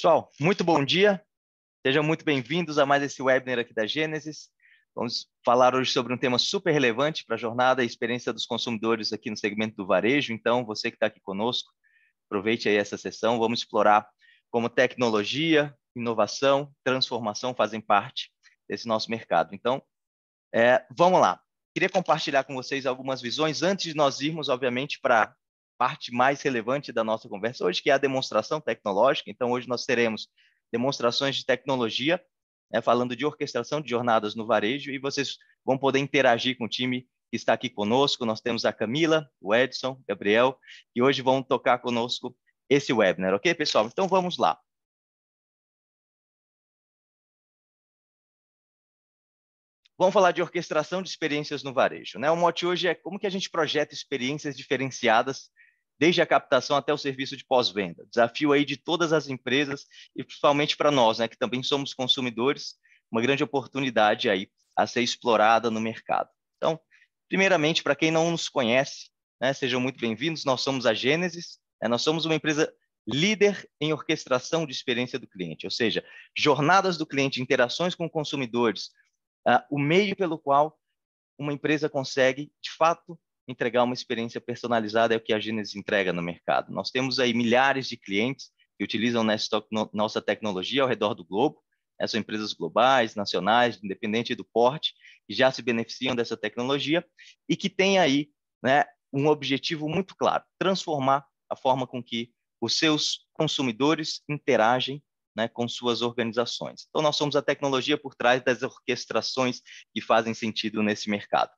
Pessoal, muito bom dia. Sejam muito bem-vindos a mais esse webinar aqui da Gênesis. Vamos falar hoje sobre um tema super relevante para a jornada e experiência dos consumidores aqui no segmento do varejo. Então, você que está aqui conosco, aproveite aí essa sessão. Vamos explorar como tecnologia, inovação, transformação fazem parte desse nosso mercado. Então, é, vamos lá. Queria compartilhar com vocês algumas visões antes de nós irmos, obviamente, para parte mais relevante da nossa conversa hoje, que é a demonstração tecnológica. Então, hoje nós teremos demonstrações de tecnologia, né, falando de orquestração de jornadas no varejo, e vocês vão poder interagir com o time que está aqui conosco. Nós temos a Camila, o Edson, Gabriel, que hoje vão tocar conosco esse webinar, ok, pessoal? Então, vamos lá. Vamos falar de orquestração de experiências no varejo. Né? O mote hoje é como que a gente projeta experiências diferenciadas desde a captação até o serviço de pós-venda. Desafio aí de todas as empresas e principalmente para nós, né, que também somos consumidores, uma grande oportunidade aí a ser explorada no mercado. Então, primeiramente, para quem não nos conhece, né, sejam muito bem-vindos. Nós somos a Gênesis, né, nós somos uma empresa líder em orquestração de experiência do cliente, ou seja, jornadas do cliente, interações com consumidores, uh, o meio pelo qual uma empresa consegue, de fato, entregar uma experiência personalizada é o que a Gênesis entrega no mercado. Nós temos aí milhares de clientes que utilizam nossa tecnologia ao redor do globo. Né, são empresas globais, nacionais, independente do porte, que já se beneficiam dessa tecnologia e que têm aí né, um objetivo muito claro: transformar a forma com que os seus consumidores interagem né, com suas organizações. Então, nós somos a tecnologia por trás das orquestrações que fazem sentido nesse mercado.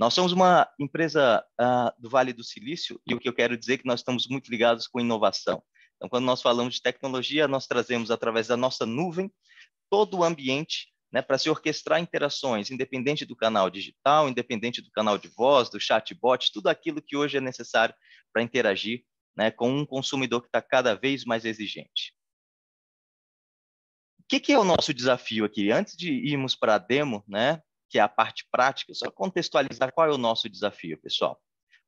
Nós somos uma empresa ah, do Vale do Silício e o que eu quero dizer é que nós estamos muito ligados com inovação. Então, quando nós falamos de tecnologia, nós trazemos através da nossa nuvem todo o ambiente né, para se orquestrar interações, independente do canal digital, independente do canal de voz, do chatbot, tudo aquilo que hoje é necessário para interagir né, com um consumidor que está cada vez mais exigente. O que, que, é o nosso desafio aqui? Antes de irmos para a demo, né, que é a parte prática, só contextualizar qual é o nosso desafio, pessoal.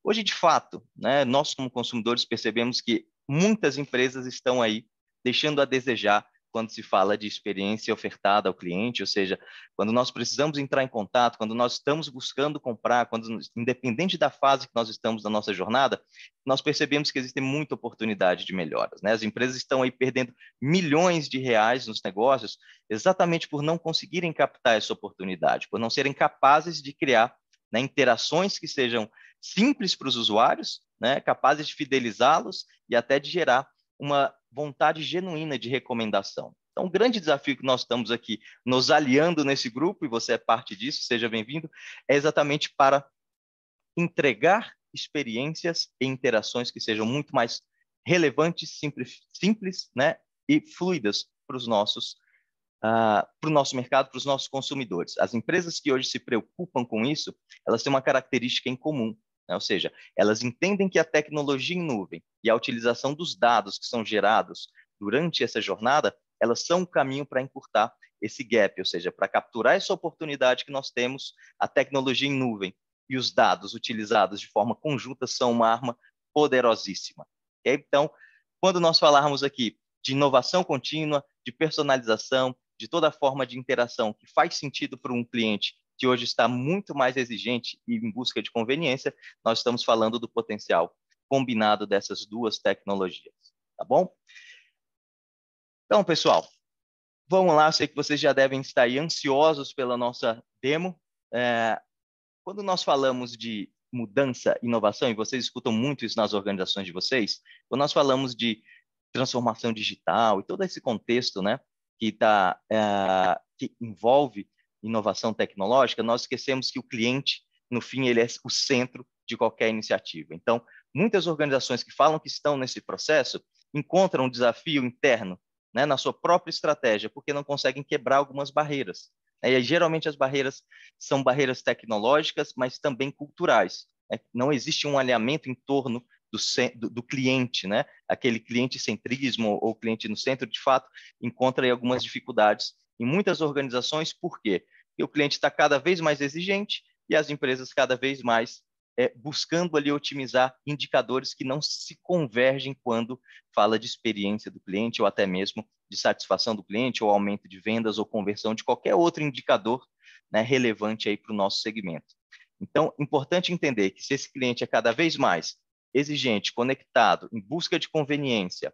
Hoje, de fato, né, nós como consumidores percebemos que muitas empresas estão aí deixando a desejar quando se fala de experiência ofertada ao cliente, ou seja, quando nós precisamos entrar em contato, quando nós estamos buscando comprar, quando independente da fase que nós estamos na nossa jornada, nós percebemos que existe muita oportunidade de melhoras. Né? As empresas estão aí perdendo milhões de reais nos negócios exatamente por não conseguirem captar essa oportunidade, por não serem capazes de criar né, interações que sejam simples para os usuários, né, capazes de fidelizá-los e até de gerar uma vontade genuína de recomendação. Então, o um grande desafio que nós estamos aqui nos aliando nesse grupo, e você é parte disso, seja bem-vindo, é exatamente para entregar experiências e interações que sejam muito mais relevantes, simples, simples né, e fluidas para os nossos uh, para o nosso mercado, para os nossos consumidores. As empresas que hoje se preocupam com isso, elas têm uma característica em comum, né? Ou seja, elas entendem que a tecnologia em nuvem e a utilização dos dados que são gerados durante essa jornada, elas são o caminho para encurtar esse gap, ou seja, para capturar essa oportunidade que nós temos, a tecnologia em nuvem e os dados utilizados de forma conjunta são uma arma poderosíssima. Então, quando nós falarmos aqui de inovação contínua, de personalização, de toda forma de interação que faz sentido para um cliente que hoje está muito mais exigente e em busca de conveniência, nós estamos falando do potencial combinado dessas duas tecnologias, tá bom? Então, pessoal, vamos lá, sei que vocês já devem estar aí ansiosos pela nossa demo. É, quando nós falamos de mudança, inovação, e vocês escutam muito isso nas organizações de vocês, quando nós falamos de transformação digital e todo esse contexto, né, que, tá, é, que envolve inovação tecnológica, nós esquecemos que o cliente, no fim, ele é o centro de qualquer iniciativa. Então, muitas organizações que falam que estão nesse processo encontram um desafio interno né, na sua própria estratégia, porque não conseguem quebrar algumas barreiras. Né? E geralmente as barreiras são barreiras tecnológicas, mas também culturais. Né? Não existe um alinhamento em torno do, do, cliente, né? Aquele cliente centrismo ou cliente no centro, de fato, encontra algumas dificuldades em muitas organizações, por quê? e o cliente está cada vez mais exigente e as empresas cada vez mais é, buscando ali otimizar indicadores que não se convergem quando fala de experiência do cliente ou até mesmo de satisfação do cliente ou aumento de vendas ou conversão de qualquer outro indicador né, relevante aí para o nosso segmento. Então, importante entender que se esse cliente é cada vez mais exigente, conectado, em busca de conveniência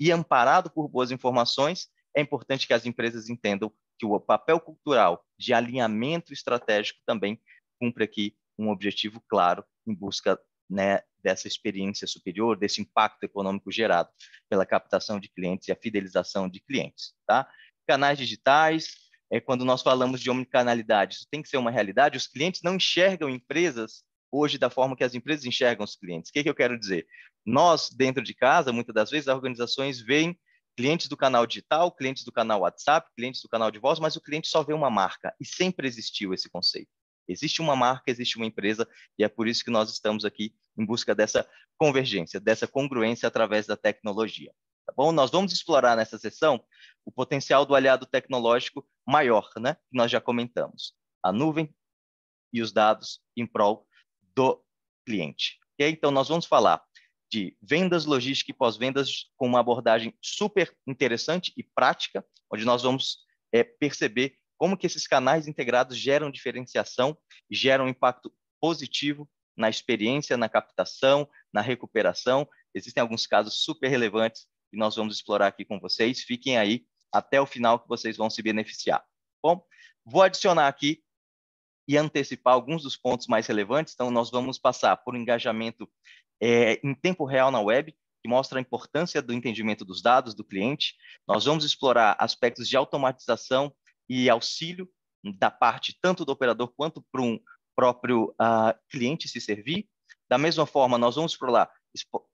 e amparado por boas informações, é importante que as empresas entendam que o papel cultural de alinhamento estratégico também cumpre aqui um objetivo claro em busca né, dessa experiência superior, desse impacto econômico gerado pela captação de clientes e a fidelização de clientes. Tá? Canais digitais, é, quando nós falamos de omnicanalidade, isso tem que ser uma realidade. Os clientes não enxergam empresas hoje da forma que as empresas enxergam os clientes. O que, é que eu quero dizer? Nós, dentro de casa, muitas das vezes, as organizações veem clientes do canal digital, clientes do canal WhatsApp, clientes do canal de voz, mas o cliente só vê uma marca e sempre existiu esse conceito. Existe uma marca, existe uma empresa e é por isso que nós estamos aqui em busca dessa convergência, dessa congruência através da tecnologia. Tá bom? Nós vamos explorar nessa sessão o potencial do aliado tecnológico maior, né? Que nós já comentamos, a nuvem e os dados em prol do cliente. Okay? Então nós vamos falar de vendas, logística e pós-vendas com uma abordagem super interessante e prática, onde nós vamos é, perceber como que esses canais integrados geram diferenciação, geram impacto positivo na experiência, na captação, na recuperação. Existem alguns casos super relevantes que nós vamos explorar aqui com vocês. Fiquem aí até o final que vocês vão se beneficiar. Bom, vou adicionar aqui e antecipar alguns dos pontos mais relevantes. Então, nós vamos passar por um engajamento é, em tempo real na web, que mostra a importância do entendimento dos dados do cliente. Nós vamos explorar aspectos de automatização e auxílio da parte tanto do operador quanto para um próprio uh, cliente se servir. Da mesma forma, nós vamos explorar,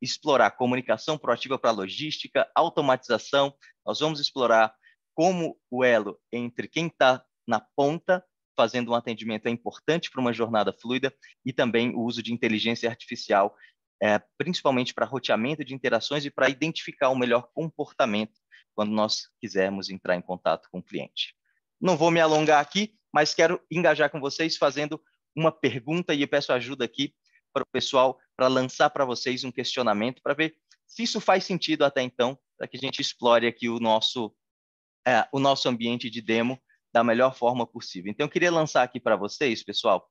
explorar comunicação proativa para logística, automatização, nós vamos explorar como o elo entre quem está na ponta fazendo um atendimento é importante para uma jornada fluida e também o uso de inteligência artificial é, principalmente para roteamento de interações e para identificar o melhor comportamento quando nós quisermos entrar em contato com o cliente. Não vou me alongar aqui, mas quero engajar com vocês fazendo uma pergunta e peço ajuda aqui para o pessoal para lançar para vocês um questionamento para ver se isso faz sentido até então, para que a gente explore aqui o nosso, é, o nosso ambiente de demo da melhor forma possível. Então, eu queria lançar aqui para vocês, pessoal,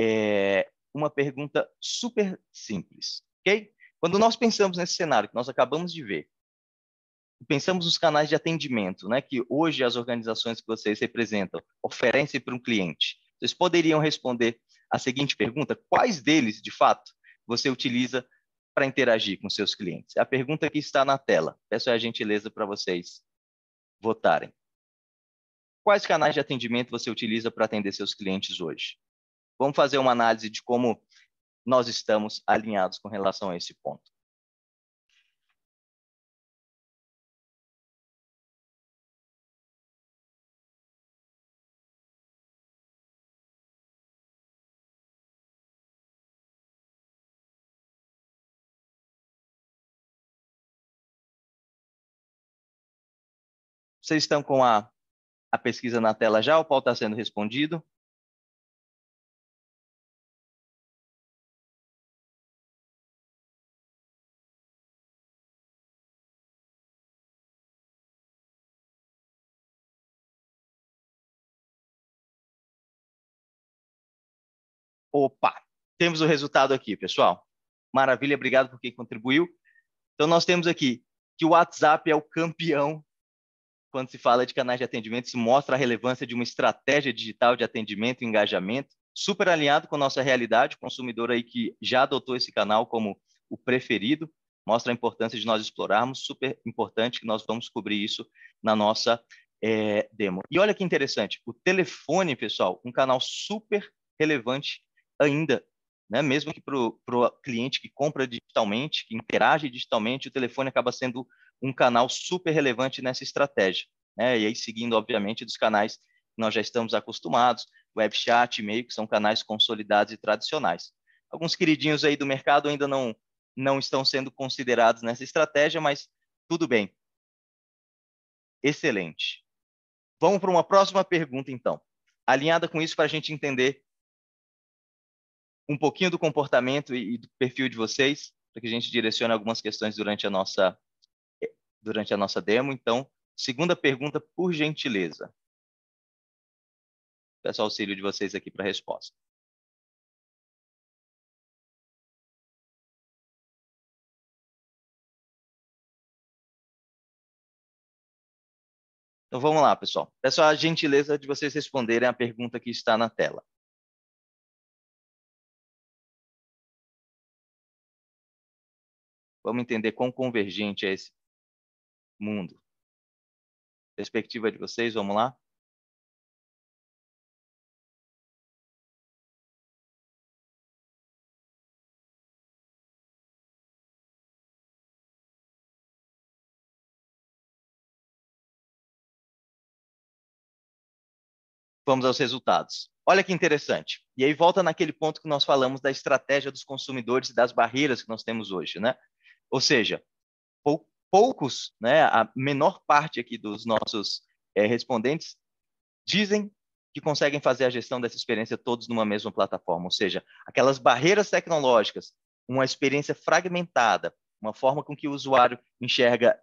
é, uma pergunta super simples. Ok? Quando nós pensamos nesse cenário que nós acabamos de ver, pensamos nos canais de atendimento, né, que hoje as organizações que vocês representam oferecem para um cliente. Vocês poderiam responder a seguinte pergunta: quais deles, de fato, você utiliza para interagir com seus clientes? É a pergunta que está na tela. Peço a gentileza para vocês votarem. Quais canais de atendimento você utiliza para atender seus clientes hoje? Vamos fazer uma análise de como nós estamos alinhados com relação a esse ponto. Vocês estão com a, a pesquisa na tela já? O qual está sendo respondido? Opa! Temos o resultado aqui, pessoal. Maravilha, obrigado por quem contribuiu. Então, nós temos aqui que o WhatsApp é o campeão quando se fala de canais de atendimento. Isso mostra a relevância de uma estratégia digital de atendimento e engajamento, super alinhado com a nossa realidade. O consumidor aí que já adotou esse canal como o preferido, mostra a importância de nós explorarmos, super importante que nós vamos cobrir isso na nossa é, demo. E olha que interessante, o telefone, pessoal, um canal super relevante ainda, né? mesmo que para o cliente que compra digitalmente, que interage digitalmente, o telefone acaba sendo um canal super relevante nessa estratégia. Né? E aí, seguindo, obviamente, dos canais que nós já estamos acostumados, web chat, e-mail, que são canais consolidados e tradicionais. Alguns queridinhos aí do mercado ainda não, não estão sendo considerados nessa estratégia, mas tudo bem. Excelente. Vamos para uma próxima pergunta, então. Alinhada com isso, para a gente entender um pouquinho do comportamento e, e do perfil de vocês, para que a gente direcione algumas questões durante a nossa durante a nossa demo. Então, segunda pergunta, por gentileza. Peço auxílio de vocês aqui para a resposta. Então vamos lá, pessoal. Peço a gentileza de vocês responderem a pergunta que está na tela. Vamos entender quão convergente é esse mundo. Perspectiva de vocês, vamos lá? vamos aos resultados. Olha que interessante. E aí volta naquele ponto que nós falamos da estratégia dos consumidores e das barreiras que nós temos hoje, né? Ou seja, pou, poucos, né, a menor parte aqui dos nossos é, respondentes dizem que conseguem fazer a gestão dessa experiência todos numa mesma plataforma, ou seja, aquelas barreiras tecnológicas, uma experiência fragmentada, uma forma com que o usuário enxerga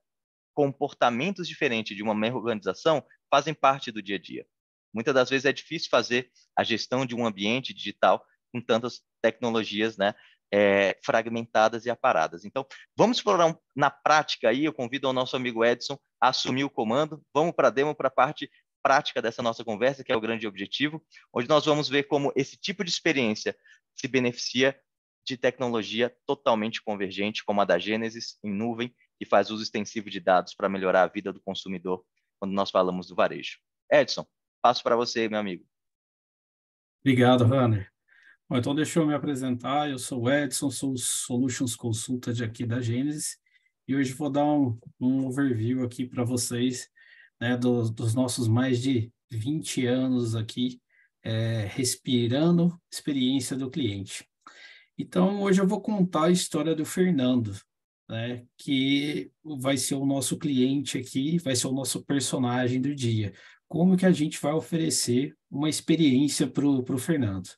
comportamentos diferentes de uma mesma organização, fazem parte do dia a dia. Muitas das vezes é difícil fazer a gestão de um ambiente digital com tantas tecnologias né, é, fragmentadas e aparadas. Então, vamos explorar um, na prática aí, eu convido o nosso amigo Edson a assumir o comando, vamos para a demo, para a parte prática dessa nossa conversa, que é o grande objetivo, onde nós vamos ver como esse tipo de experiência se beneficia de tecnologia totalmente convergente, como a da Gênesis, em nuvem, que faz uso extensivo de dados para melhorar a vida do consumidor quando nós falamos do varejo. Edson, passo para você, meu amigo. Obrigado, Hanner. Bom, então deixa eu me apresentar. Eu sou o Edson, sou o Solutions Consultant aqui da Gênesis e hoje vou dar um, um overview aqui para vocês né, do, dos nossos mais de 20 anos aqui é, respirando experiência do cliente. Então, hoje eu vou contar a história do Fernando, né, que vai ser o nosso cliente aqui, vai ser o nosso personagem do dia. Como que a gente vai oferecer uma experiência para o Fernando?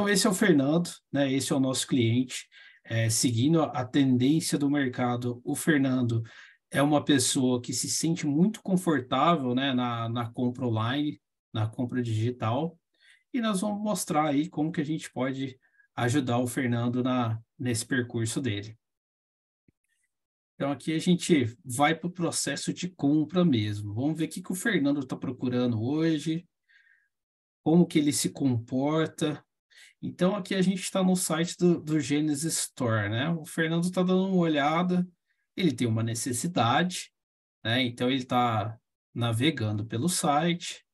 Então, esse é o Fernando, né? Esse é o nosso cliente. É, seguindo a tendência do mercado, o Fernando é uma pessoa que se sente muito confortável né, na, na compra online, na compra digital, e nós vamos mostrar aí como que a gente pode ajudar o Fernando na, nesse percurso dele. Então, aqui a gente vai para o processo de compra mesmo. Vamos ver o que, que o Fernando está procurando hoje, como que ele se comporta, então, aqui a gente está no site do, do Genesis Store, né? O Fernando está dando uma olhada, ele tem uma necessidade, né? Então, ele está navegando pelo site,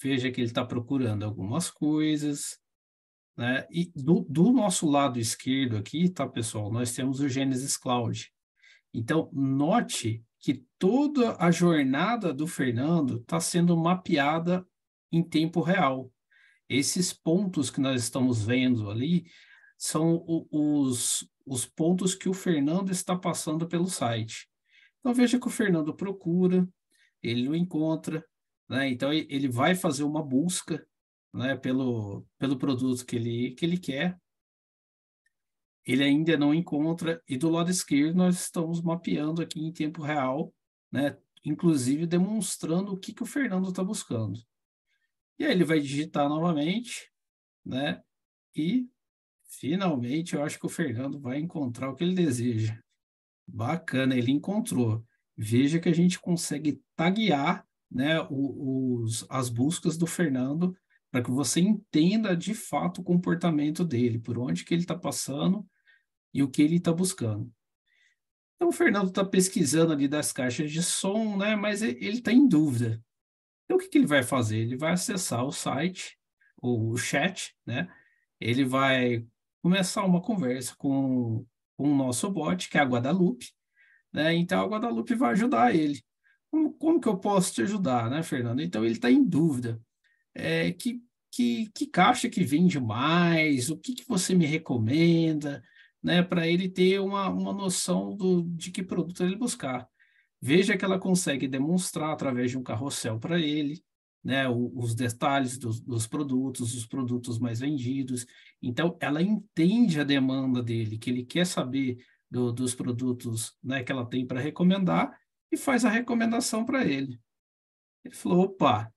veja que ele está procurando algumas coisas, né? E do, do nosso lado esquerdo aqui, tá, pessoal? Nós temos o Genesis Cloud. Então, note que toda a jornada do Fernando está sendo mapeada em tempo real. Esses pontos que nós estamos vendo ali são o, os, os pontos que o Fernando está passando pelo site. Então veja que o Fernando procura, ele o encontra, né? Então ele vai fazer uma busca, né? Pelo, pelo produto que ele, que ele quer. Ele ainda não encontra e do lado esquerdo nós estamos mapeando aqui em tempo real, né? Inclusive demonstrando o que, que o Fernando está buscando. E aí ele vai digitar novamente, né? E finalmente eu acho que o Fernando vai encontrar o que ele deseja. Bacana, ele encontrou. Veja que a gente consegue taguear né, os, as buscas do Fernando para que você entenda de fato o comportamento dele, por onde que ele está passando e o que ele está buscando. Então, o Fernando está pesquisando ali das caixas de som, né? Mas ele está em dúvida. Então, o que, que ele vai fazer? Ele vai acessar o site, ou o chat, né? Ele vai começar uma conversa com, com o nosso bot, que é a Guadalupe, né? Então, a Guadalupe vai ajudar ele. Como, como que eu posso te ajudar, né, Fernando? Então, ele está em dúvida. É, que, que, que caixa que vende mais? O que, que você me recomenda? Né, para ele ter uma, uma noção do, de que produto ele buscar. Veja que ela consegue demonstrar através de um carrossel para ele, né, o, os detalhes dos, dos, produtos, os produtos mais vendidos. Então, ela entende a demanda dele, que ele quer saber do, dos produtos né, que ela tem para recomendar e faz a recomendação para ele. Ele falou: opa,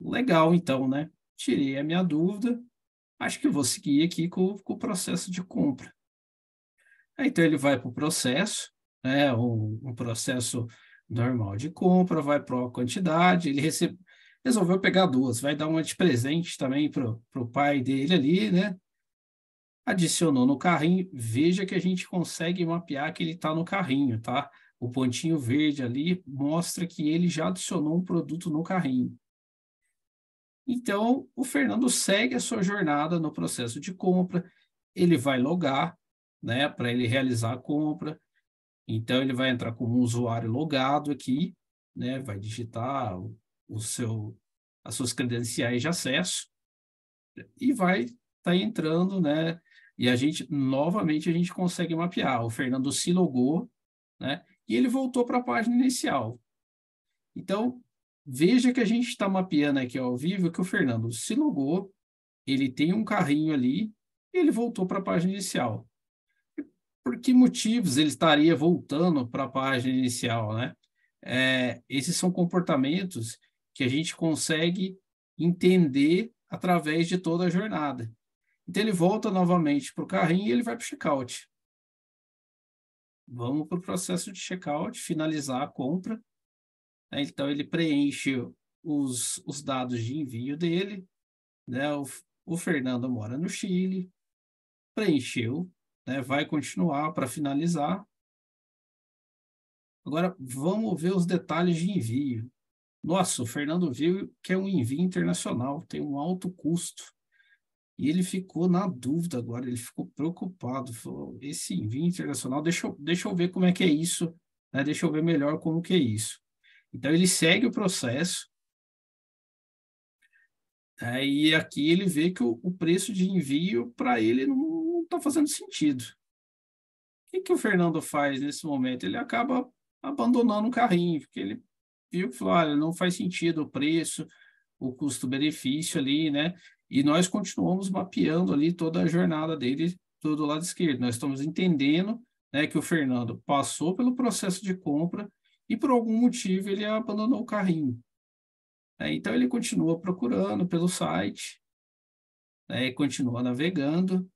legal, então, né? Tirei a minha dúvida, acho que vou seguir aqui com, com o processo de compra. Aí, então, ele vai para o processo, né, um, um processo normal de compra, vai para a quantidade, ele recebe, resolveu pegar duas, vai dar um de também para o pai dele ali, né? Adicionou no carrinho, veja que a gente consegue mapear que ele está no carrinho, tá? O pontinho verde ali mostra que ele já adicionou um produto no carrinho. Então, o Fernando segue a sua jornada no processo de compra, ele vai logar, né, para ele realizar a compra, então, ele vai entrar como um usuário logado aqui, né? vai digitar o, seu, as suas credenciais de acesso e vai estar tá entrando, né? E a gente, novamente, a gente consegue mapear. O Fernando se logou, né? E ele voltou para a página inicial. Então, veja que a gente está mapeando aqui ao vivo que o Fernando se logou, ele tem um carrinho ali, ele voltou para a página inicial por que motivos ele estaria voltando para a página inicial, né? É, esses são comportamentos que a gente consegue entender através de toda a jornada. Então ele volta novamente para o carrinho e ele vai para o checkout. Vamos para o processo de checkout, finalizar a compra. Né? Então ele preenche os, os dados de envio dele. Né? O, o Fernando mora no Chile, preencheu né, vai continuar para finalizar. Agora, vamos ver os detalhes de envio. Nossa, o Fernando viu que é um envio internacional, tem um alto custo. E ele ficou na dúvida agora, ele ficou preocupado. Falou, esse envio internacional, deixa eu, deixa eu ver como é que é isso, né? deixa eu ver melhor como que é isso. Então, ele segue o processo. Né? E aqui ele vê que o, o preço de envio para ele não está fazendo sentido. O que, que o Fernando faz nesse momento? Ele acaba abandonando o carrinho, porque ele viu que olha, não faz sentido o preço, o custo-benefício ali, né? E nós continuamos mapeando ali toda a jornada dele do lado esquerdo. Nós estamos entendendo né, que o Fernando passou pelo processo de compra e por algum motivo ele abandonou o carrinho. É, então ele continua procurando pelo site, né, continua navegando,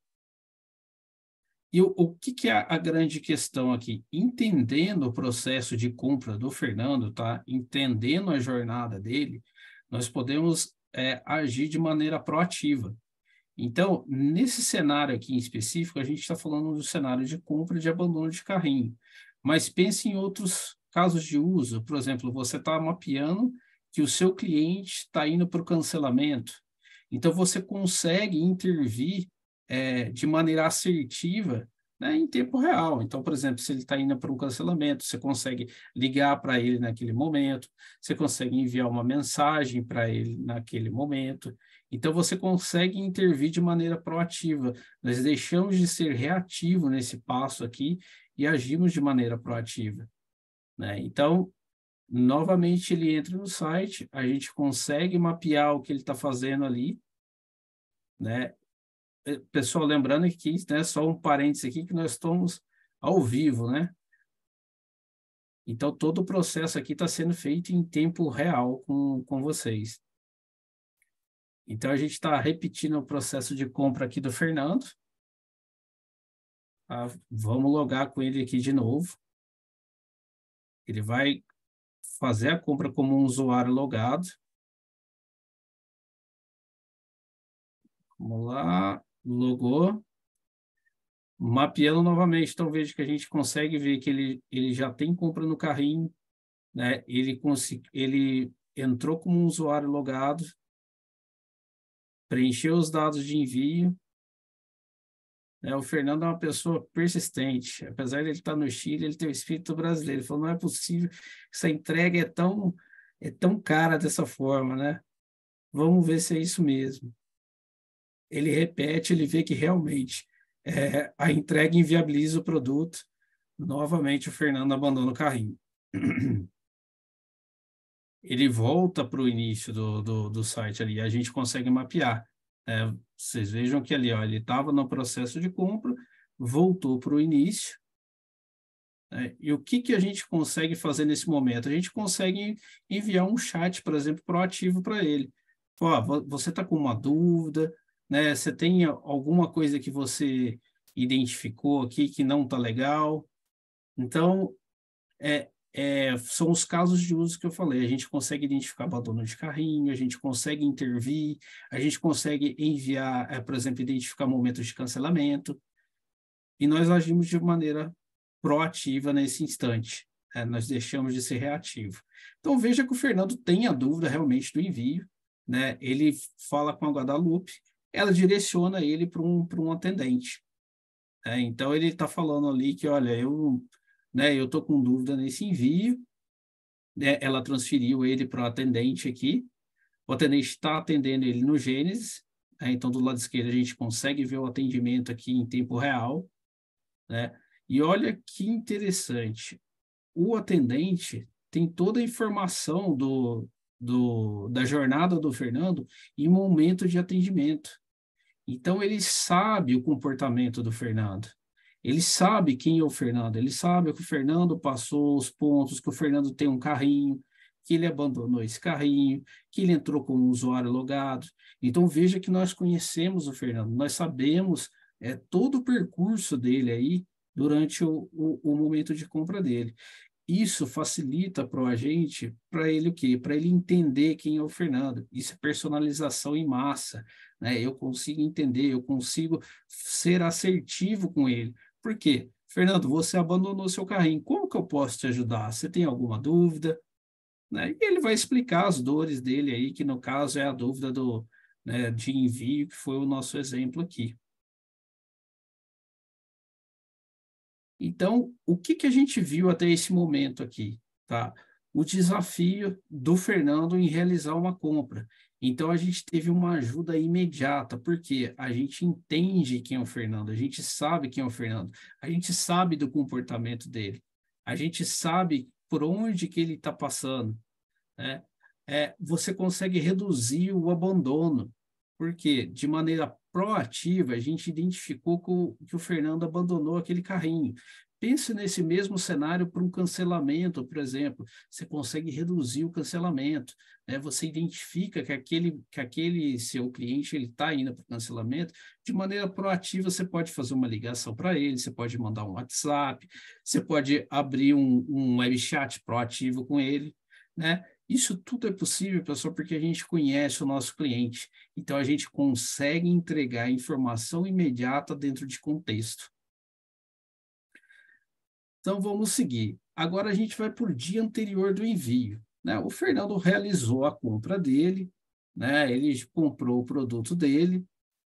e o, o que, que, é a grande questão aqui? Entendendo o processo de compra do Fernando, tá? entendendo a jornada dele, nós podemos é, agir de maneira proativa. Então, nesse cenário aqui em específico, a gente está falando do cenário de compra e de abandono de carrinho. Mas pense em outros casos de uso. Por exemplo, você está mapeando que o seu cliente está indo para o cancelamento. Então, você consegue intervir é, de maneira assertiva né, em tempo real. Então, por exemplo, se ele está indo para um cancelamento, você consegue ligar para ele naquele momento, você consegue enviar uma mensagem para ele naquele momento. Então, você consegue intervir de maneira proativa. Nós deixamos de ser reativo nesse passo aqui e agimos de maneira proativa. Né? Então, novamente, ele entra no site, a gente consegue mapear o que ele está fazendo ali, né? É, pessoal, lembrando que, né, só um parênteses aqui, que nós estamos ao vivo, né? Então, todo o processo aqui está sendo feito em tempo real com, com vocês. Então, a gente está repetindo o processo de compra aqui do Fernando. Tá? Vamos logar com ele aqui de novo. Ele vai fazer a compra como um usuário logado. Vamos lá logou, mapeando novamente. Então, veja que a gente consegue ver que ele, ele já tem compra no carrinho, né? ele, ele entrou como um usuário logado, preencheu os dados de envio. É, o Fernando é uma pessoa persistente, apesar de ele estar no Chile, ele tem o espírito brasileiro. Ele falou: não é possível, essa entrega é tão, é tão cara dessa forma, né? Vamos ver se é isso mesmo ele repete, ele vê que realmente é, a entrega inviabiliza o produto. Novamente, o Fernando abandona o carrinho. Ele volta para o início do, do, do, site ali, a gente consegue mapear. É, vocês vejam que ali, ó, ele estava no processo de compra, voltou para o início. Né? E o que, que a gente consegue fazer nesse momento? A gente consegue enviar um chat, por exemplo, proativo para ele. Ó, você está com uma dúvida, né? Você tem alguma coisa que você identificou aqui que não está legal? Então, é, é, são os casos de uso que eu falei. A gente consegue identificar abandono de carrinho, a gente consegue intervir, a gente consegue enviar, é, por exemplo, identificar momentos de cancelamento. E nós agimos de maneira proativa nesse instante. É, nós deixamos de ser reativo. Então veja que o Fernando tem a dúvida realmente do envio, né? Ele fala com a Guadalupe, ela direciona ele para um, um atendente. Né? Então, ele está falando ali que, olha, eu né, estou com dúvida nesse envio, né? ela transferiu ele para o atendente aqui, o atendente está atendendo ele no Gênesis, né? então do lado esquerdo a gente consegue ver o atendimento aqui em tempo real, né? E olha que interessante, o atendente tem toda a informação do, do, da jornada do Fernando em momento de atendimento. Então, ele sabe o comportamento do Fernando. Ele sabe quem é o Fernando, ele sabe que o Fernando passou os pontos, que o Fernando tem um carrinho, que ele abandonou esse carrinho, que ele entrou como um usuário logado. Então veja que nós conhecemos o Fernando, nós sabemos é, todo o percurso dele aí durante o, o, o momento de compra dele isso facilita para o agente, para ele o quê? Para ele entender quem é o Fernando. Isso é personalização em massa, né? Eu consigo entender, eu consigo ser assertivo com ele. Por quê? Fernando, você abandonou seu carrinho. Como que eu posso te ajudar? Você tem alguma dúvida? Né? E ele vai explicar as dores dele aí, que no caso é a dúvida do né, de envio, que foi o nosso exemplo aqui. Então, o que, que a gente viu até esse momento aqui? Tá? O desafio do Fernando em realizar uma compra. Então, a gente teve uma ajuda imediata, porque a gente entende quem é o Fernando, a gente sabe quem é o Fernando, a gente sabe do comportamento dele, a gente sabe por onde que ele está passando. Né? É, você consegue reduzir o abandono, porque de maneira proativa, a gente identificou que o Fernando abandonou aquele carrinho. Pense nesse mesmo cenário para um cancelamento, por exemplo. Você consegue reduzir o cancelamento. Né? Você identifica que aquele, que aquele seu cliente está indo para o cancelamento. De maneira proativa, você pode fazer uma ligação para ele, você pode mandar um WhatsApp, você pode abrir um, um web chat proativo com ele. Né? Isso tudo é possível, pessoal, porque a gente conhece o nosso cliente. Então, a gente consegue entregar informação imediata dentro de contexto. Então, vamos seguir. Agora, a gente vai para o dia anterior do envio. Né? O Fernando realizou a compra dele, né? ele comprou o produto dele,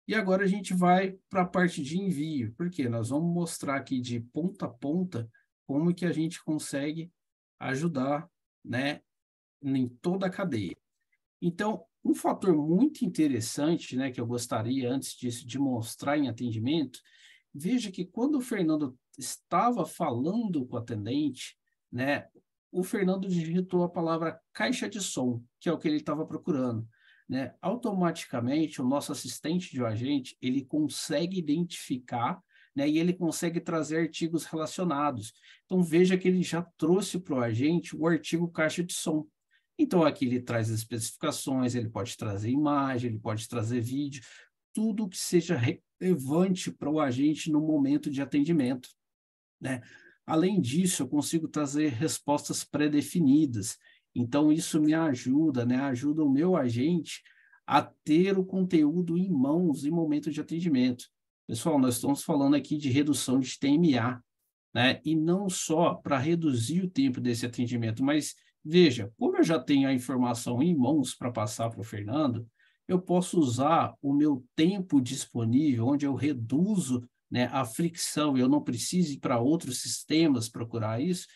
e agora a gente vai para a parte de envio, porque nós vamos mostrar aqui de ponta a ponta como que a gente consegue ajudar né, em toda a cadeia. Então, um fator muito interessante, né, que eu gostaria antes disso de mostrar em atendimento, veja que quando o Fernando estava falando com o atendente, né, o Fernando digitou a palavra caixa de som, que é o que ele estava procurando. Né? Automaticamente, o nosso assistente de agente, ele consegue identificar né, e ele consegue trazer artigos relacionados. Então, veja que ele já trouxe para o agente o artigo caixa de som. Então, aqui ele traz especificações, ele pode trazer imagem, ele pode trazer vídeo, tudo que seja relevante para o agente no momento de atendimento. Né? Além disso, eu consigo trazer respostas pré-definidas. Então, isso me ajuda, né? ajuda o meu agente a ter o conteúdo em mãos em momento de atendimento. Pessoal, nós estamos falando aqui de redução de TMA, né? E não só para reduzir o tempo desse atendimento, mas Veja, como eu já tenho a informação em mãos para passar para o Fernando, eu posso usar o meu tempo disponível, onde eu reduzo né, a fricção, eu não preciso ir para outros sistemas procurar isso,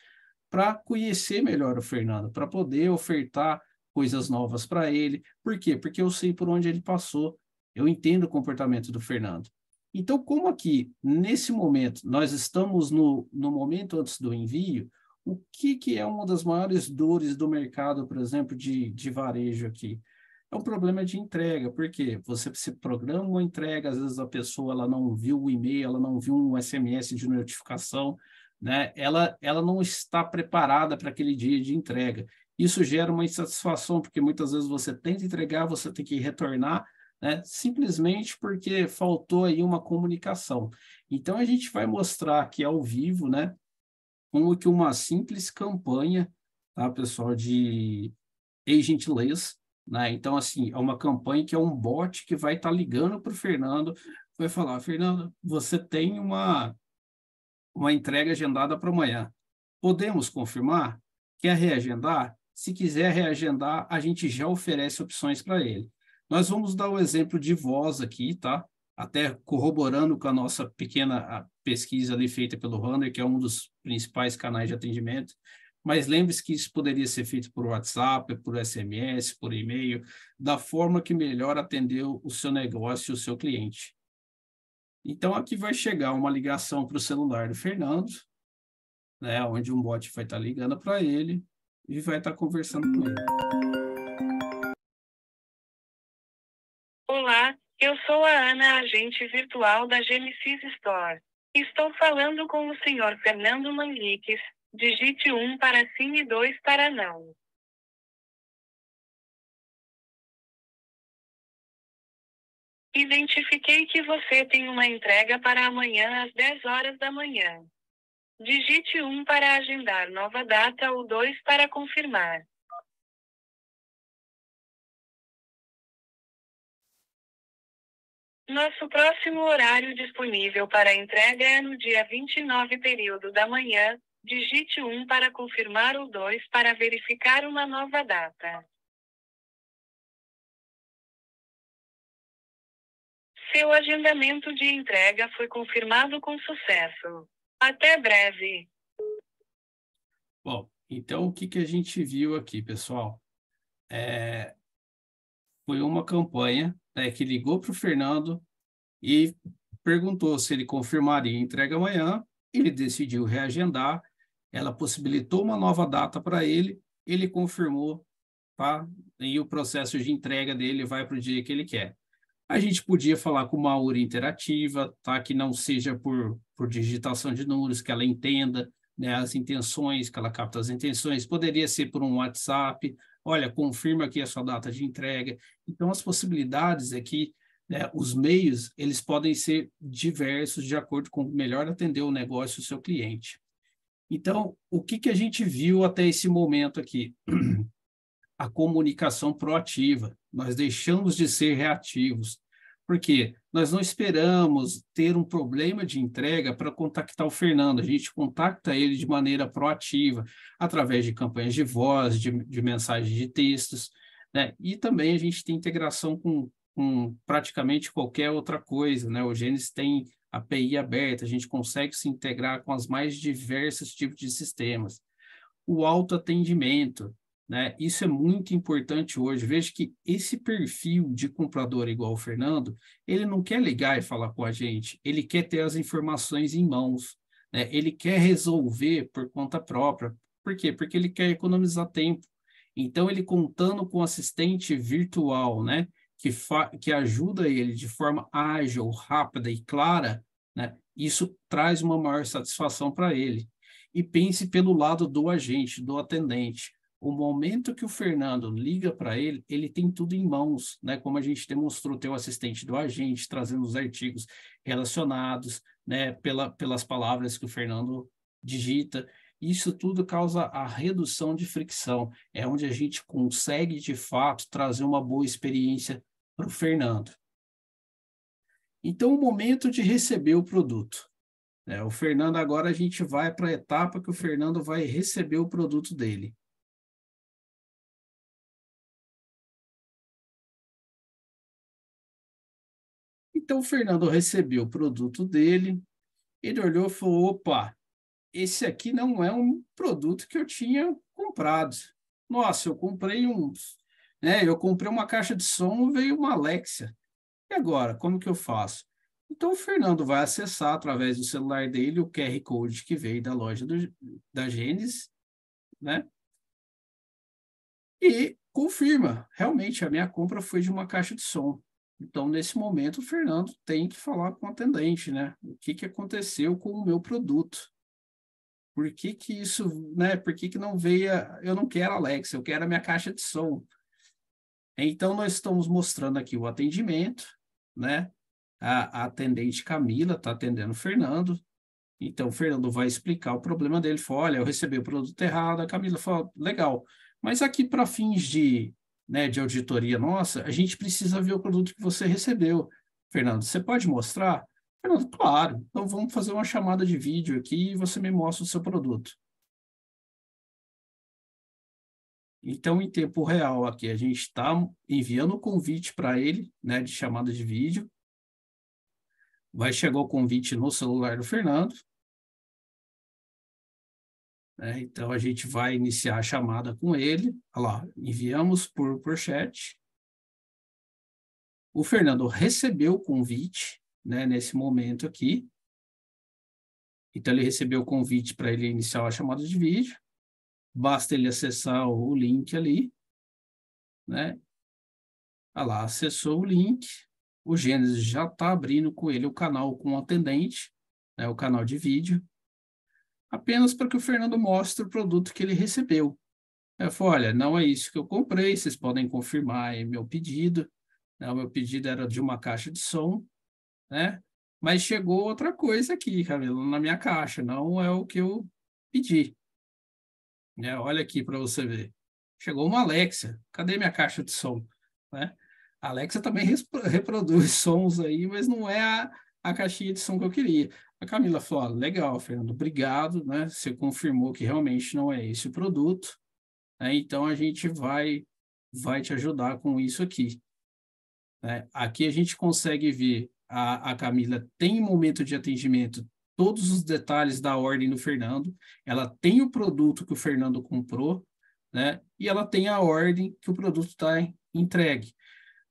para conhecer melhor o Fernando, para poder ofertar coisas novas para ele. Por quê? Porque eu sei por onde ele passou, eu entendo o comportamento do Fernando. Então, como aqui, nesse momento, nós estamos no, no momento antes do envio, o que, que é uma das maiores dores do mercado, por exemplo, de, de varejo aqui? É um problema de entrega, porque você se programa uma entrega, às vezes a pessoa ela não viu o e-mail, ela não viu um SMS de notificação, né? ela, ela não está preparada para aquele dia de entrega. Isso gera uma insatisfação, porque muitas vezes você tenta entregar, você tem que retornar, né? simplesmente porque faltou aí uma comunicação. Então a gente vai mostrar aqui ao vivo, né? como que uma simples campanha, tá, pessoal, de agentless, né? Então, assim, é uma campanha que é um bot que vai estar tá ligando para o Fernando, vai falar, Fernando, você tem uma, uma entrega agendada para amanhã. Podemos confirmar? Quer reagendar? Se quiser reagendar, a gente já oferece opções para ele. Nós vamos dar o um exemplo de voz aqui, tá? Até corroborando com a nossa pequena pesquisa ali feita pelo Runner, que é um dos principais canais de atendimento. Mas lembre-se que isso poderia ser feito por WhatsApp, por SMS, por e-mail, da forma que melhor atendeu o seu negócio e o seu cliente. Então, aqui vai chegar uma ligação para o celular do Fernando, né, onde um bot vai estar tá ligando para ele e vai estar tá conversando com ele. Olá, eu sou a Ana, agente virtual da Genesis Store. Estou falando com o senhor Fernando Manriques. Digite 1 para sim e 2 para não. Identifiquei que você tem uma entrega para amanhã às 10 horas da manhã. Digite 1 para agendar nova data ou 2 para confirmar. Nosso próximo horário disponível para entrega é no dia 29 período da manhã. Digite 1 para confirmar ou 2 para verificar uma nova data. Seu agendamento de entrega foi confirmado com sucesso. Até breve. Bom, então o que, que a gente viu aqui, pessoal? É, foi uma campanha é que ligou para o Fernando e perguntou se ele confirmaria a entrega amanhã. Ele decidiu reagendar, ela possibilitou uma nova data para ele, ele confirmou, tá? E o processo de entrega dele vai para o dia que ele quer. A gente podia falar com uma URI interativa, tá? Que não seja por, por digitação de números, que ela entenda né, as intenções, que ela capta as intenções. Poderia ser por um WhatsApp, olha, confirma aqui a sua data de entrega. Então, as possibilidades aqui, é né, os meios, eles podem ser diversos de acordo com melhor atender o negócio e o seu cliente. Então, o que, que a gente viu até esse momento aqui? A comunicação proativa. Nós deixamos de ser reativos. Porque nós não esperamos ter um problema de entrega para contactar o Fernando, a gente contacta ele de maneira proativa, através de campanhas de voz, de, de mensagens de textos, né? E também a gente tem integração com, com praticamente qualquer outra coisa, né? O Gênesis tem API aberta, a gente consegue se integrar com as mais diversos tipos de sistemas. O autoatendimento, né? Isso é muito importante hoje. Veja que esse perfil de comprador igual o Fernando, ele não quer ligar e falar com a gente, ele quer ter as informações em mãos, né? ele quer resolver por conta própria. Por quê? Porque ele quer economizar tempo. Então, ele contando com assistente virtual, né? que, que ajuda ele de forma ágil, rápida e clara, né? isso traz uma maior satisfação para ele. E pense pelo lado do agente, do atendente o momento que o Fernando liga para ele, ele tem tudo em mãos, né? Como a gente demonstrou, tem o assistente do agente trazendo os artigos relacionados, né? Pela, pelas palavras que o Fernando digita. Isso tudo causa a redução de fricção. É onde a gente consegue, de fato, trazer uma boa experiência para o Fernando. Então, o momento de receber o produto. Né? O Fernando, agora a gente vai para a etapa que o Fernando vai receber o produto dele. Então o Fernando recebeu o produto dele, ele olhou e falou: opa, esse aqui não é um produto que eu tinha comprado. Nossa, eu comprei um, né? Eu comprei uma caixa de som, veio uma Alexa. E agora, como que eu faço? Então o Fernando vai acessar através do celular dele o QR Code que veio da loja do, da Gênesis, né? E confirma, realmente a minha compra foi de uma caixa de som. Então, nesse momento, o Fernando tem que falar com o atendente, né? O que, que aconteceu com o meu produto? Por que, que isso, né? Por que, que não veio? A... Eu não quero Alexa, eu quero a minha caixa de som. Então, nós estamos mostrando aqui o atendimento, né? A, a atendente Camila está atendendo o Fernando. Então, o Fernando vai explicar o problema dele. Fala, olha, eu recebi o produto errado. A Camila fala, legal. Mas aqui, para fins de né, de auditoria nossa, a gente precisa ver o produto que você recebeu. Fernando, você pode mostrar? Fernando, claro. Então vamos fazer uma chamada de vídeo aqui e você me mostra o seu produto. Então, em tempo real aqui, a gente está enviando o convite para ele, né, de chamada de vídeo. Vai chegar o convite no celular do Fernando. Né? Então, a gente vai iniciar a chamada com ele. Olha lá, enviamos por, por chat. O Fernando recebeu o convite né, nesse momento aqui. Então, ele recebeu o convite para ele iniciar a chamada de vídeo. Basta ele acessar o link ali. Né? Olha lá, acessou o link. O Gênesis já está abrindo com ele o canal com o atendente, né, o canal de vídeo apenas para que o Fernando mostre o produto que ele recebeu. Eu falou, olha, não é isso que eu comprei, vocês podem confirmar aí meu pedido. meu pedido era de uma caixa de som, né? Mas chegou outra coisa aqui, Camilo, na minha caixa, não é o que eu pedi. Né, olha aqui para você ver. Chegou uma Alexa, cadê minha caixa de som? Né? A Alexa também reproduz sons aí, mas não é a, a caixinha de som que eu queria. A Camila falou: ah, legal, Fernando, obrigado, né? Você confirmou que realmente não é esse o produto, né? então a gente vai, vai te ajudar com isso aqui. Né? Aqui a gente consegue ver a, a Camila tem momento de atendimento todos os detalhes da ordem do Fernando, ela tem o produto que o Fernando comprou, né? E ela tem a ordem que o produto está entregue.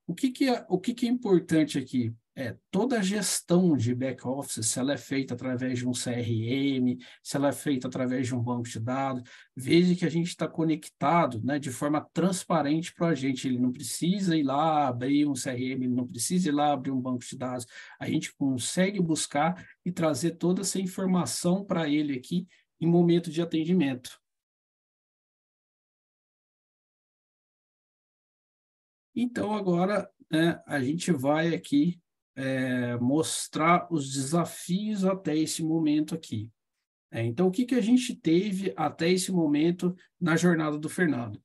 O que, que é, o que, que é importante aqui? É, toda a gestão de back-office, se ela é feita através de um CRM, se ela é feita através de um banco de dados, veja que a gente está conectado né, de forma transparente para a gente Ele não precisa ir lá abrir um CRM, ele não precisa ir lá abrir um banco de dados. A gente consegue buscar e trazer toda essa informação para ele aqui em momento de atendimento. Então, agora né, a gente vai aqui é, mostrar os desafios até esse momento aqui. É, então, o que, que a gente teve até esse momento na jornada do Fernando?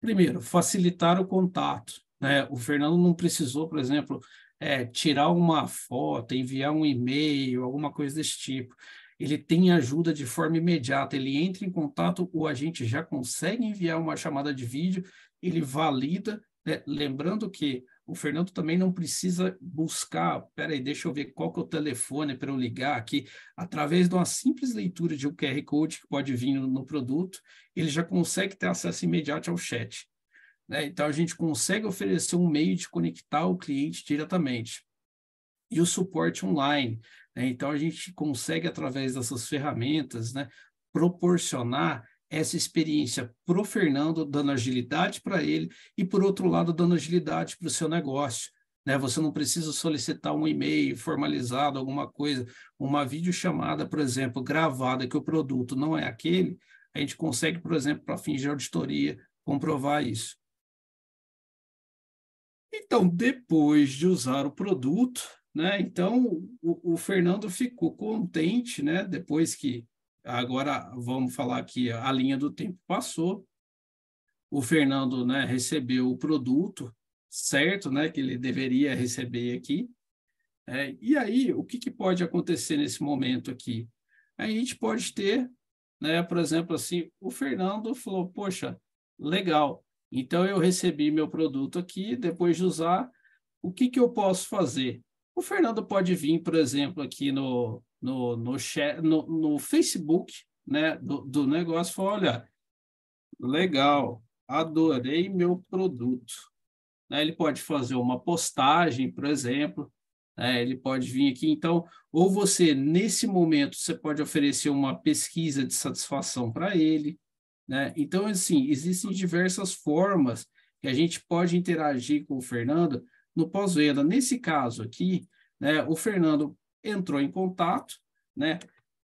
Primeiro, facilitar o contato. Né? O Fernando não precisou, por exemplo, é, tirar uma foto, enviar um e-mail, alguma coisa desse tipo. Ele tem ajuda de forma imediata, ele entra em contato, o agente já consegue enviar uma chamada de vídeo, ele valida, né? lembrando que o Fernando também não precisa buscar, peraí, deixa eu ver qual que é o telefone para eu ligar aqui. Através de uma simples leitura de um QR Code que pode vir no, no produto, ele já consegue ter acesso imediato ao chat. Né? Então, a gente consegue oferecer um meio de conectar o cliente diretamente. E o suporte online. Né? Então, a gente consegue, através dessas ferramentas, né, proporcionar essa experiência para o Fernando, dando agilidade para ele, e por outro lado, dando agilidade para o seu negócio. Né? Você não precisa solicitar um e-mail formalizado, alguma coisa, uma videochamada, por exemplo, gravada, que o produto não é aquele, a gente consegue, por exemplo, para fins de auditoria, comprovar isso. Então, depois de usar o produto, né? Então, o, o Fernando ficou contente, né? Depois que Agora vamos falar que a linha do tempo passou. O Fernando né, recebeu o produto certo, né, que ele deveria receber aqui. É, e aí, o que, que pode acontecer nesse momento aqui? A gente pode ter, né, por exemplo, assim, o Fernando falou: Poxa, legal, então eu recebi meu produto aqui, depois de usar, o que, que eu posso fazer? O Fernando pode vir, por exemplo, aqui no, no, no, no, no Facebook né, do, do negócio, falou, olha, legal, adorei meu produto. Né, ele pode fazer uma postagem, por exemplo, né, ele pode vir aqui. Então, ou você, nesse momento, você pode oferecer uma pesquisa de satisfação para ele. Né? Então, assim, existem diversas formas que a gente pode interagir com o Fernando no pós-venda. Nesse caso aqui, né, o Fernando entrou em contato, né?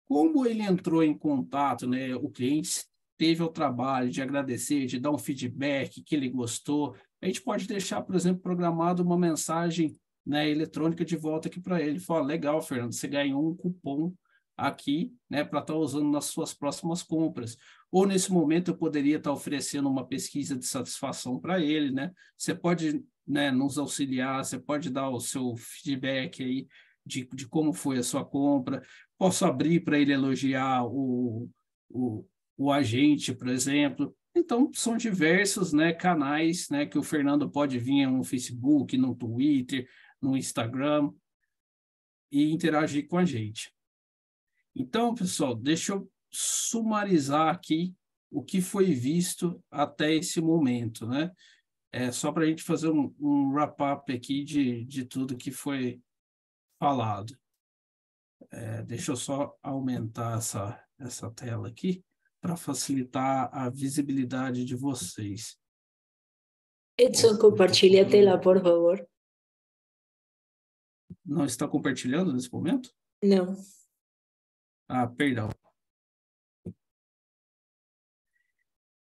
Como ele entrou em contato, né? O cliente teve o trabalho de agradecer, de dar um feedback que ele gostou. A gente pode deixar, por exemplo, programado uma mensagem né, eletrônica de volta aqui para ele. Fala, legal, Fernando, você ganhou um cupom aqui né, para estar tá usando nas suas próximas compras. Ou nesse momento eu poderia estar tá oferecendo uma pesquisa de satisfação para ele. Né? Você pode né, nos auxiliar, você pode dar o seu feedback aí de, de como foi a sua compra. Posso abrir para ele elogiar o, o, o agente, por exemplo. Então, são diversos né, canais né, que o Fernando pode vir no Facebook, no Twitter, no Instagram e interagir com a gente. Então, pessoal, deixa eu sumarizar aqui o que foi visto até esse momento, né? É só para a gente fazer um, um wrap-up aqui de, de tudo que foi falado. É, deixa eu só aumentar essa, essa tela aqui para facilitar a visibilidade de vocês. Edson, compartilhe a tela, por favor. Não está compartilhando nesse momento? Não. Ah, perdão.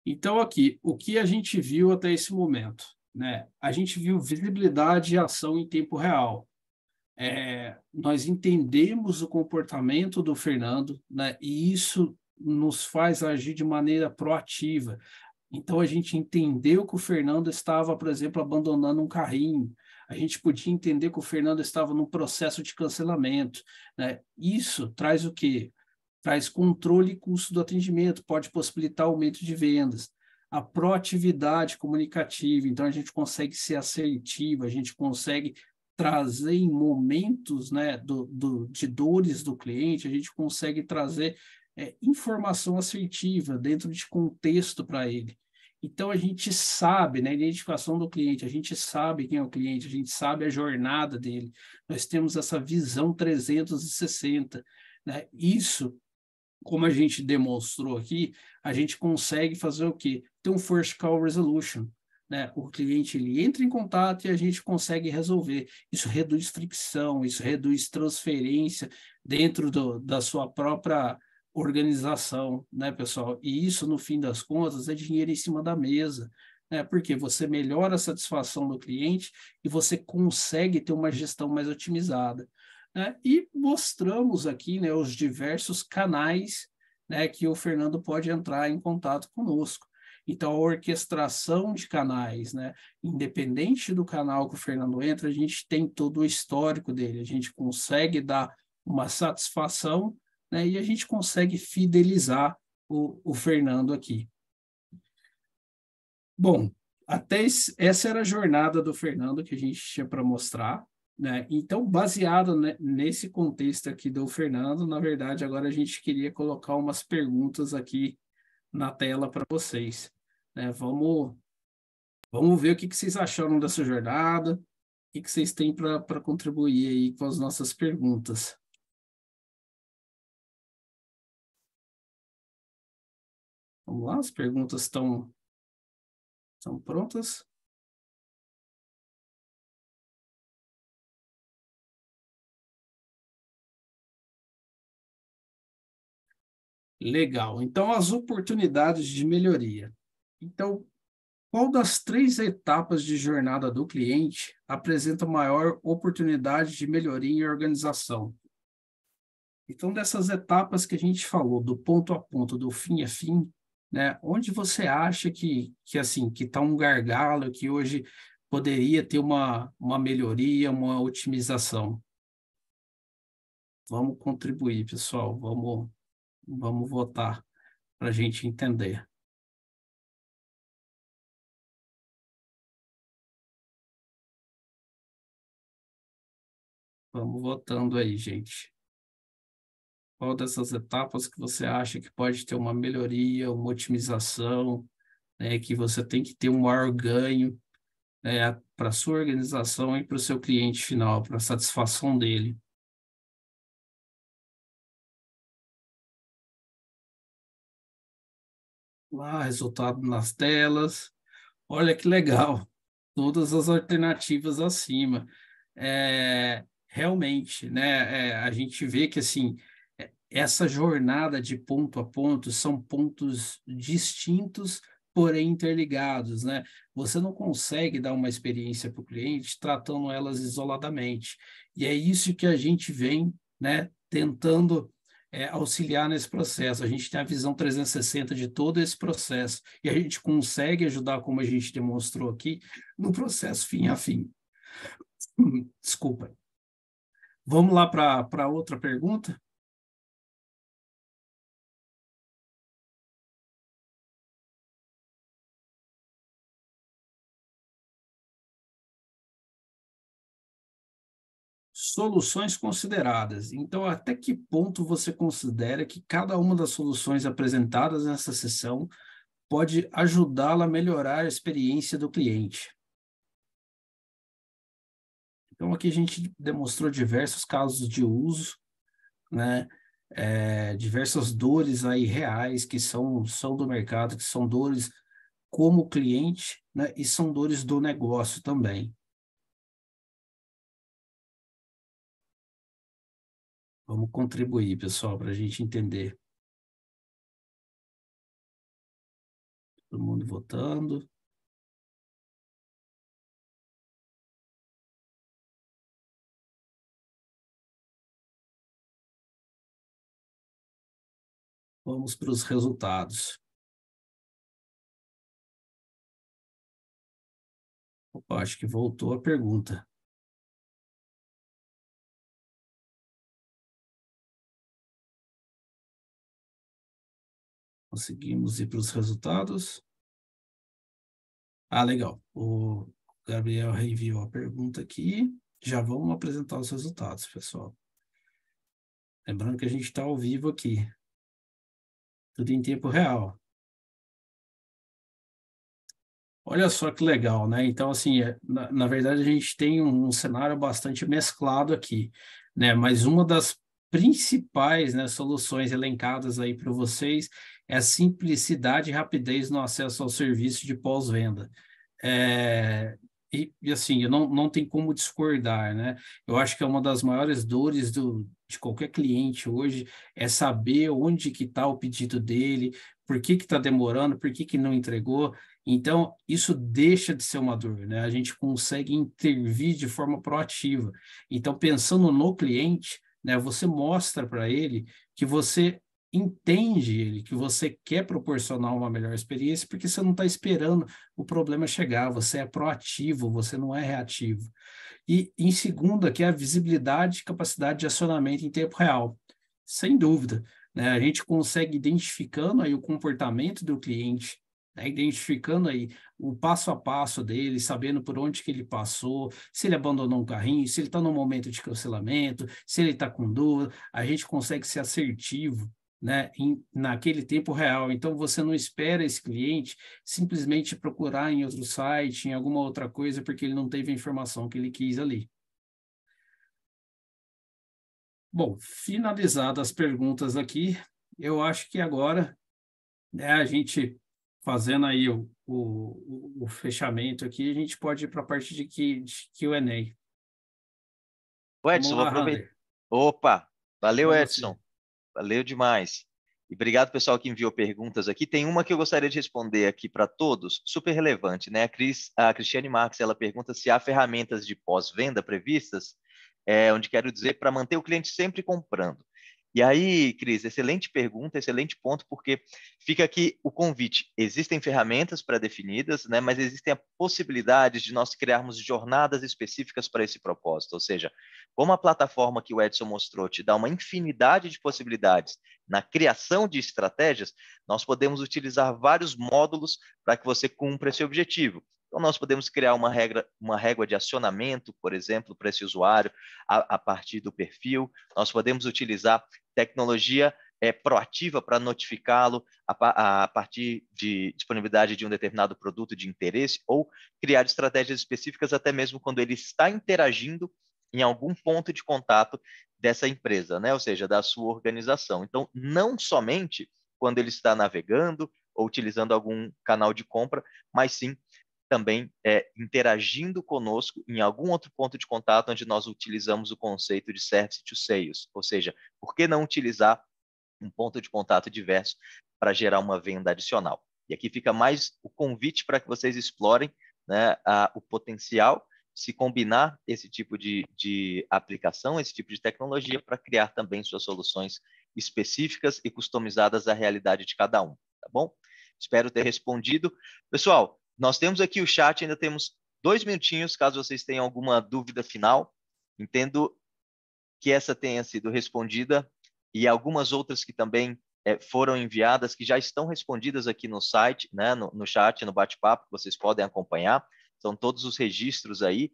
Então, aqui, o que a gente viu até esse momento? Né? A gente viu visibilidade e ação em tempo real é, nós entendemos o comportamento do Fernando, né? E isso nos faz agir de maneira proativa. Então a gente entendeu que o Fernando estava, por exemplo, abandonando um carrinho. A gente podia entender que o Fernando estava num processo de cancelamento. Né? Isso traz o quê? Traz controle e custo do atendimento, pode possibilitar aumento de vendas. A proatividade comunicativa, então a gente consegue ser assertivo, a gente consegue trazer em momentos né, do, do, de dores do cliente, a gente consegue trazer é, informação assertiva dentro de contexto para ele. Então a gente sabe, na né, identificação do cliente, a gente sabe quem é o cliente, a gente sabe a jornada dele. Nós temos essa visão 360, né? Isso, como a gente demonstrou aqui, a gente consegue fazer o quê? Ter um first call resolution né? O cliente ele entra em contato e a gente consegue resolver. Isso reduz fricção, isso reduz transferência dentro do, da sua própria organização, né, pessoal? E isso, no fim das contas, é dinheiro em cima da mesa, né? Porque você melhora a satisfação do cliente e você consegue ter uma gestão mais otimizada. Né? E mostramos aqui né, os diversos canais né, que o Fernando pode entrar em contato conosco. Então, a orquestração de canais, né? Independente do canal que o Fernando entra, a gente tem todo o histórico dele, a gente consegue dar uma satisfação, né? E a gente consegue fidelizar o, o Fernando aqui. Bom, até esse, essa era a jornada do Fernando que a gente tinha para mostrar, né? Então, baseado né, nesse contexto aqui do Fernando, na verdade, agora a gente queria colocar umas perguntas aqui na tela para vocês. É, vamos, vamos ver o que, que vocês acharam dessa jornada, o que, que vocês têm para contribuir aí com as nossas perguntas. Vamos lá, as perguntas estão prontas? Legal. Então, as oportunidades de melhoria. Então, qual das três etapas de jornada do cliente apresenta maior oportunidade de melhoria em organização? Então, dessas etapas que a gente falou, do ponto a ponto, do fim a fim, né, onde você acha que, que assim, que está um gargalo, que hoje poderia ter uma, uma melhoria, uma otimização? Vamos contribuir, pessoal. Vamos Vamos votar para a gente entender. Vamos votando aí, gente. Qual dessas etapas que você acha que pode ter uma melhoria, uma otimização, né, que você tem que ter um maior ganho né, para sua organização e para o seu cliente final, para a satisfação dele? lá, resultado nas telas. Olha que legal, todas as alternativas acima. É, realmente, né, é, a gente vê que assim essa jornada de ponto a ponto são pontos distintos, porém interligados, né? Você não consegue dar uma experiência para o cliente tratando elas isoladamente. E é isso que a gente vem, né, tentando é, auxiliar nesse processo. A gente tem a visão 360 de todo esse processo e a gente consegue ajudar, como a gente demonstrou aqui, no processo fim a fim. Desculpa. Vamos lá para outra pergunta? soluções consideradas. Então, até que ponto você considera que cada uma das soluções apresentadas nessa sessão pode ajudá-la a melhorar a experiência do cliente? Então, aqui a gente demonstrou diversos casos de uso, né? É, diversas dores aí reais que são, são do mercado, que são dores como cliente, né? E são dores do negócio também. Vamos contribuir, pessoal, para a gente entender. Todo mundo votando. Vamos para os resultados. Opa, acho que voltou a pergunta. Conseguimos ir para os resultados. Ah, legal. O Gabriel reenviou a pergunta aqui. Já vamos apresentar os resultados, pessoal. Lembrando que a gente está ao vivo aqui. Tudo em tempo real. Olha só que legal, né? Então, assim, é, na, na verdade, a gente tem um, um, cenário bastante mesclado aqui, né? Mas uma das principais né, soluções elencadas aí para vocês é simplicidade e rapidez no acesso ao serviço de pós-venda. É, e, e, assim, não, não tem como discordar, né? Eu acho que é uma das maiores dores do, de qualquer cliente hoje é saber onde que está o pedido dele, por que está demorando, por que, que não entregou. Então, isso deixa de ser uma dor, né? A gente consegue intervir de forma proativa. Então, pensando no cliente, né, você mostra para ele que você entende ele que você quer proporcionar uma melhor experiência porque você não está esperando o problema chegar, você é proativo, você não é reativo. E em segundo, aqui é a visibilidade e capacidade de acionamento em tempo real. Sem dúvida, né? a gente consegue identificando aí o comportamento do cliente, né? identificando aí o passo a passo dele, sabendo por onde que ele passou, se ele abandonou um carrinho, se ele está no momento de cancelamento, se ele está com dúvida, a gente consegue ser assertivo né, em, naquele tempo real. Então, você não espera esse cliente simplesmente procurar em outro site, em alguma outra coisa, porque ele não teve a informação que ele quis ali. Bom, finalizadas as perguntas aqui, eu acho que agora né, a gente fazendo aí o, o, o fechamento aqui, a gente pode ir para a parte de, que, de QA. O Edson, lá, vou aproveitar. Opa, valeu, Vamos Edson. Assim. Valeu demais. E obrigado, pessoal, que enviou perguntas aqui. Tem uma que eu gostaria de responder aqui para todos, super relevante, né? A, Cris, a Cristiane Marques, ela pergunta se há ferramentas de pós-venda previstas, é, onde quero dizer para manter o cliente sempre comprando. E aí, Cris, excelente pergunta, excelente ponto, porque fica aqui o convite. Existem ferramentas pré-definidas, né, mas existem possibilidades de nós criarmos jornadas específicas para esse propósito. Ou seja, como a plataforma que o Edson mostrou te dá uma infinidade de possibilidades na criação de estratégias, nós podemos utilizar vários módulos para que você cumpra esse objetivo. Então, nós podemos criar uma regra, uma régua de acionamento, por exemplo, para esse usuário a, a partir do perfil. Nós podemos utilizar tecnologia é, proativa para notificá-lo a, a, partir de disponibilidade de um determinado produto de interesse ou criar estratégias específicas até mesmo quando ele está interagindo em algum ponto de contato dessa empresa, né? ou seja, da sua organização. Então, não somente quando ele está navegando ou utilizando algum canal de compra, mas sim também é, interagindo conosco em algum outro ponto de contato onde nós utilizamos o conceito de service to sales, ou seja, por que não utilizar um ponto de contato diverso para gerar uma venda adicional? E aqui fica mais o convite para que vocês explorem né, a, o potencial se combinar esse tipo de, de aplicação, esse tipo de tecnologia, para criar também suas soluções específicas e customizadas à realidade de cada um, tá bom? Espero ter respondido. Pessoal, nós temos aqui o chat, ainda temos dois minutinhos, caso vocês tenham alguma dúvida final. Entendo que essa tenha sido respondida e algumas outras que também é, foram enviadas, que já estão respondidas aqui no site, né, no, no chat, no bate-papo, que vocês podem acompanhar. São todos os registros aí.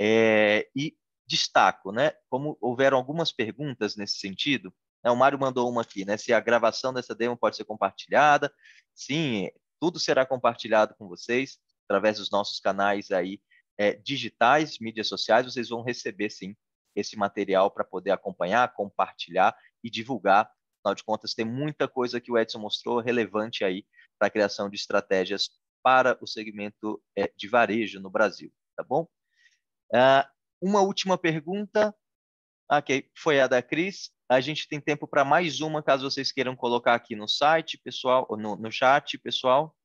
É, e destaco, né, como houveram algumas perguntas nesse sentido, né, o Mário mandou uma aqui, né? Se a gravação dessa demo pode ser compartilhada. Sim, tudo será compartilhado com vocês através dos nossos canais aí é, digitais, mídias sociais. Vocês vão receber, sim, esse material para poder acompanhar, compartilhar e divulgar. Afinal de contas, tem muita coisa que o Edson mostrou relevante aí para a criação de estratégias para o segmento é, de varejo no Brasil, tá bom? Uh, uma última pergunta, ah, ok, foi a da Cris. A gente tem tempo para mais uma, caso vocês queiram colocar aqui no site, pessoal, no, no chat, pessoal.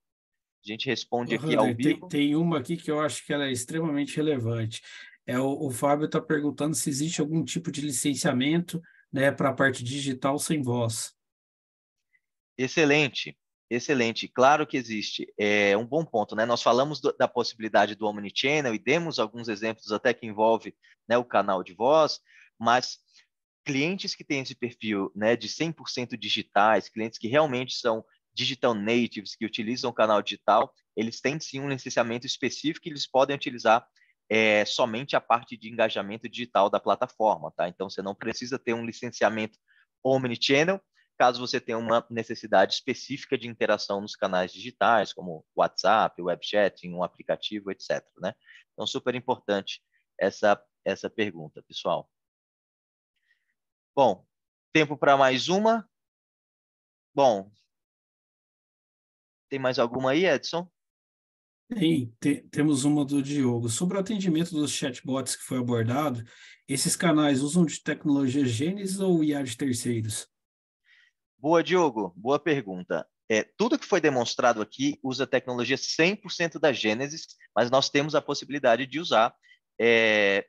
A gente responde aqui ao vivo. Tem, tem, uma aqui que eu acho que ela é extremamente relevante. É, o, o Fábio está perguntando se existe algum tipo de licenciamento né, para a parte digital sem voz. Excelente, excelente. Claro que existe. É um bom ponto, né? Nós falamos do, da possibilidade do omnichannel e demos alguns exemplos até que envolve né, o canal de voz, mas clientes que têm esse perfil né, de 100% digitais, clientes que realmente são digital natives, que utilizam o canal digital, eles têm sim um licenciamento específico e eles podem utilizar é, somente a parte de engajamento digital da plataforma, tá? Então, você não precisa ter um licenciamento omnichannel, caso você tenha uma necessidade específica de interação nos canais digitais, como WhatsApp, WebChat, um aplicativo, etc. Né? Então, super importante essa, essa pergunta, pessoal. Bom, tempo para mais uma. Bom, tem mais alguma aí, Edson? Tem, te, temos uma do Diogo. Sobre o atendimento dos chatbots que foi abordado, esses canais usam de tecnologia Gênesis ou IA de terceiros? Boa, Diogo. Boa pergunta. É, tudo que foi demonstrado aqui usa tecnologia 100% da Gênesis, mas nós temos a possibilidade de usar é,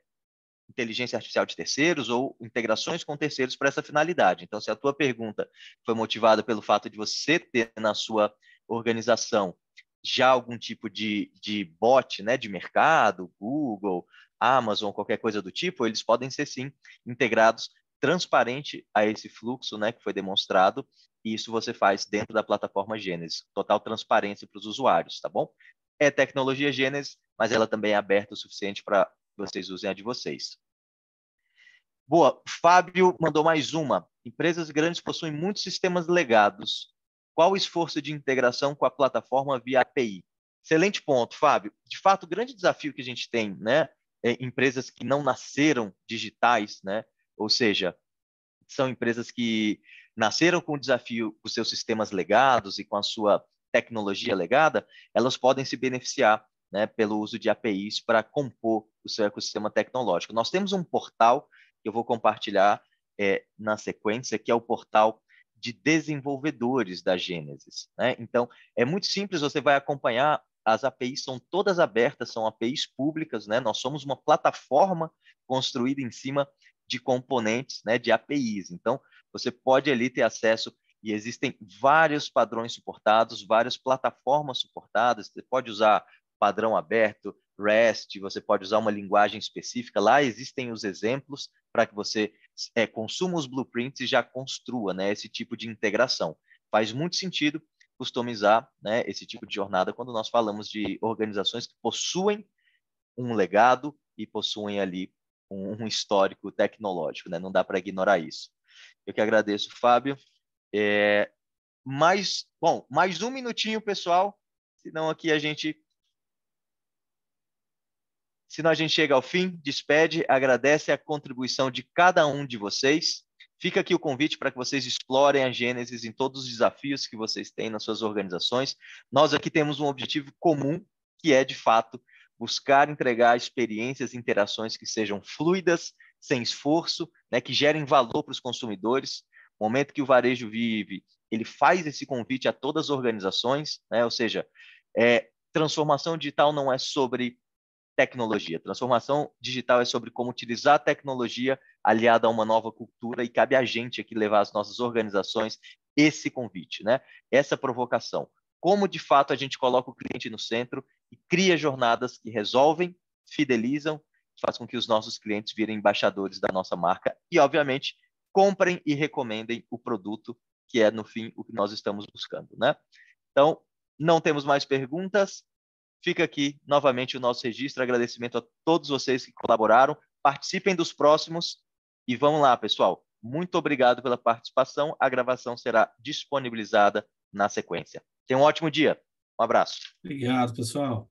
inteligência artificial de terceiros ou integrações com terceiros para essa finalidade. Então, se a tua pergunta foi motivada pelo fato de você ter na sua organização já algum tipo de, de bot né, de mercado, Google, Amazon, qualquer coisa do tipo, eles podem ser sim integrados transparente a esse fluxo né, que foi demonstrado, e isso você faz dentro da plataforma Gênesis, total transparência para os usuários, tá bom? É tecnologia Gênesis, mas ela também é aberta o suficiente para vocês usem a de vocês. Boa. Fábio mandou mais uma. Empresas grandes possuem muitos sistemas legados. Qual o esforço de integração com a plataforma via API? Excelente ponto, Fábio. De fato, o grande desafio que a gente tem, né, é empresas que não nasceram digitais, né, ou seja, são empresas que nasceram com o desafio, com seus sistemas legados e com a sua tecnologia legada, elas podem se beneficiar né, pelo uso de APIs para compor o seu ecossistema tecnológico. Nós temos um portal que eu vou compartilhar é, na sequência, que é o portal de desenvolvedores da Gênesis. Né? Então, é muito simples, você vai acompanhar, as APIs são todas abertas, são APIs públicas, né? nós somos uma plataforma construída em cima de componentes, né, de APIs. Então, você pode ali ter acesso e existem vários padrões suportados, várias plataformas suportadas. Você pode usar padrão aberto, REST, você pode usar uma linguagem específica. Lá existem os exemplos para que você é, consuma os blueprints e já construa né, esse tipo de integração. Faz muito sentido customizar né, esse tipo de jornada quando nós falamos de organizações que possuem um legado e possuem ali um, um histórico tecnológico. Né? Não dá para ignorar isso. Eu que agradeço, Fábio. É, mais, bom, mais um minutinho, pessoal, senão aqui a gente Senão a gente chega ao fim, despede, agradece a contribuição de cada um de vocês. Fica aqui o convite para que vocês explorem a Gênesis em todos os desafios que vocês têm nas suas organizações. Nós aqui temos um objetivo comum, que é, de fato, buscar entregar experiências, interações que sejam fluidas, sem esforço, né, que gerem valor para os consumidores. O momento que o varejo vive, ele faz esse convite a todas as organizações, né, ou seja, é, transformação digital não é sobre tecnologia. Transformação digital é sobre como utilizar a tecnologia aliada a uma nova cultura e cabe a gente aqui levar às nossas organizações esse convite, né? Essa provocação. Como de fato a gente coloca o cliente no centro e cria jornadas que resolvem, fidelizam, faz com que os nossos clientes virem embaixadores da nossa marca e, obviamente, comprem e recomendem o produto que é no fim o que nós estamos buscando, né? Então, não temos mais perguntas. Fica aqui novamente o nosso registro, agradecimento a todos vocês que colaboraram, participem dos próximos e vamos lá, pessoal. Muito obrigado pela participação. A gravação será disponibilizada na sequência. Tenham um ótimo dia. Um abraço. Obrigado, pessoal.